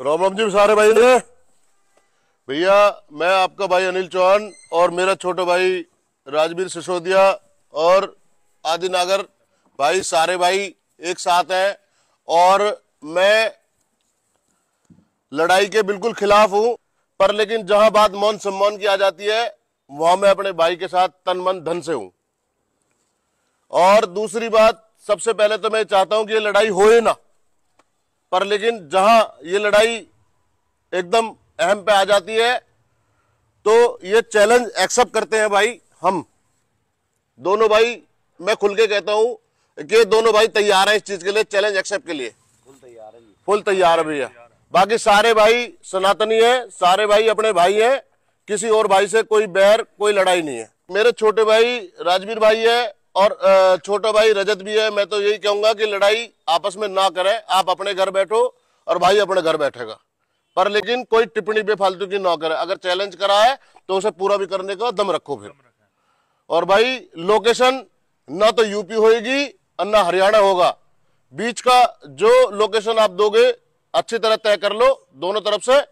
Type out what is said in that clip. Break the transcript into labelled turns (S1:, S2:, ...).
S1: राम राम जी सारे भाई ने भैया मैं आपका भाई अनिल चौहान और मेरा छोटा भाई राजवीर सिसोदिया और आदिनागर भाई सारे भाई एक साथ हैं और मैं लड़ाई के बिल्कुल खिलाफ हूं पर लेकिन जहां बात मौन सम्मान की आ जाती है वहां मैं अपने भाई के साथ तन मन धन से हूं और दूसरी बात सबसे पहले तो मैं चाहता हूं कि ये लड़ाई होए ना पर लेकिन जहां ये लड़ाई एकदम अहम पे आ जाती है तो ये चैलेंज एक्सेप्ट करते हैं भाई हम दोनों भाई मैं खुल के कहता हूं कि दोनों भाई तैयार हैं इस चीज के लिए चैलेंज एक्सेप्ट के लिए फुल तैयार है फुल तैयार है भैया बाकी सारे भाई सनातनी है सारे भाई अपने भाई हैं किसी और भाई से कोई बैर कोई लड़ाई नहीं है मेरे छोटे भाई राजवीर भाई है और छोटा भाई रजत भी है मैं तो यही कहूंगा कि लड़ाई आपस में ना करें आप अपने घर बैठो और भाई अपने घर बैठेगा पर लेकिन कोई टिप्पणी बेफालतू की ना करे अगर चैलेंज करा है तो उसे पूरा भी करने का दम रखो फिर और भाई लोकेशन ना तो यूपी होगी और ना हरियाणा होगा बीच का जो लोकेशन आप दोगे अच्छी तरह तय कर लो दोनों तरफ से